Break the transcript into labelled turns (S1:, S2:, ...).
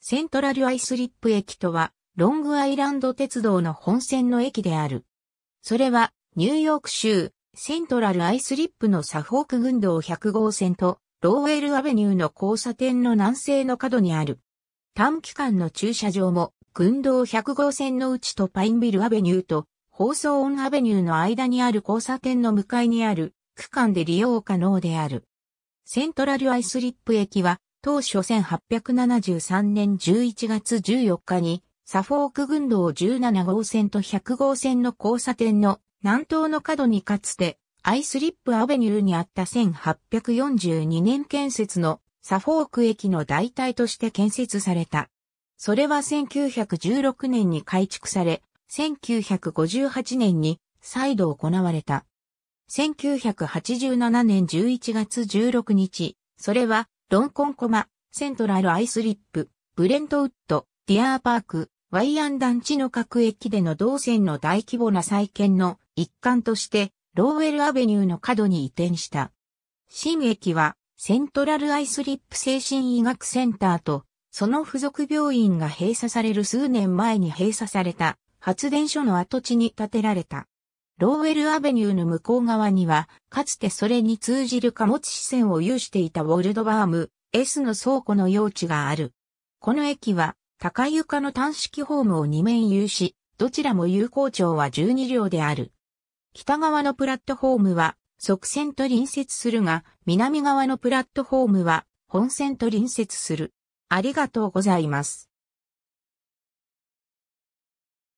S1: セントラルアイスリップ駅とは、ロングアイランド鉄道の本線の駅である。それは、ニューヨーク州、セントラルアイスリップのサフォーク群道100号線と、ローウェルアベニューの交差点の南西の角にある。短期間の駐車場も、群道100号線のうちとパインビルアベニューと、放送オンアベニューの間にある交差点の向かいにある区間で利用可能である。セントラルアイスリップ駅は当初1873年11月14日に、サフォーク群道17号線と100号線の交差点の南東の角にかつて、アイスリップアベニューにあった1842年建設のサフォーク駅の代替として建設された。それは1916年に改築され、1958年に再度行われた。1987年11月16日、それはロンコンコマ、セントラルアイスリップ、ブレントウッド、ディアーパーク、ワイアン団地の各駅での動線の大規模な再建の一環として、ローウェルアベニューの角に移転した。新駅は、セントラルアイスリップ精神医学センターと、その付属病院が閉鎖される数年前に閉鎖された発電所の跡地に建てられた。ローウェルアベニューの向こう側には、かつてそれに通じる貨物支線を有していたウォルドバーム S の倉庫の用地がある。この駅は、高床の単式ホームを2面有し、どちらも有効長は12両である。北側のプラットホームは、側線と隣接するが、南側のプラットホームは、本線と隣接する。ありがとうございます。